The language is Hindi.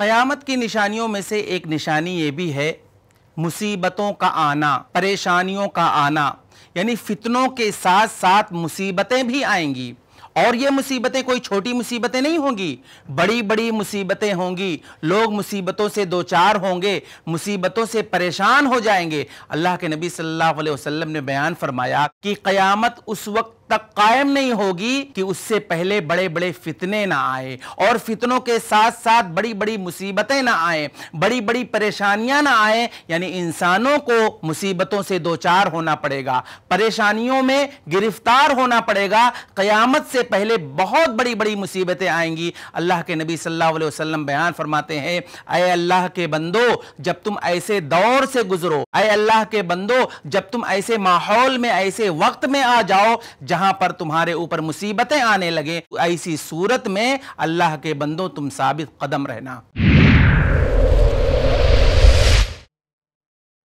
क़यामत की निशानियों में से एक निशानी ये भी है मुसीबतों का आना परेशानियों का आना यानी फितनों के साथ साथ मुसीबतें भी आएंगी और ये मुसीबतें कोई छोटी मुसीबतें नहीं होंगी बड़ी बड़ी मुसीबतें होंगी लोग मुसीबतों से दो चार होंगे मुसीबतों से परेशान हो जाएंगे अल्लाह के नबी सल्लल्लाहु अलैहि वसल्लम ने बयान फरमाया कि क़यामत उस वक्त तक कायम नहीं होगी कि उससे पहले बड़े बड़े फितने ना आए और फितनों के साथ साथ बड़ी बड़ी मुसीबतें ना आए बड़ी बड़ी परेशानियां ना आए यानी इंसानों को मुसीबतों से दो चार होना पड़ेगा परेशानियों में गिरफ्तार होना पड़ेगा क़यामत से पहले बहुत बड़ी बड़ी मुसीबतें आएंगी अल्लाह के नबी सल्लल्लाहु अलैहि वसल्लम बयान फरमाते हैं अय अल्लाह के बंदो जब तुम ऐसे दौर से गुजरो अय अल्लाह के बंदो जब तुम ऐसे माहौल में ऐसे वक्त में आ जाओ जहां जहां पर तुम्हारे ऊपर मुसीबतें आने लगे तो ऐसी सूरत में अल्लाह के बंदो तुम साबित कदम रहना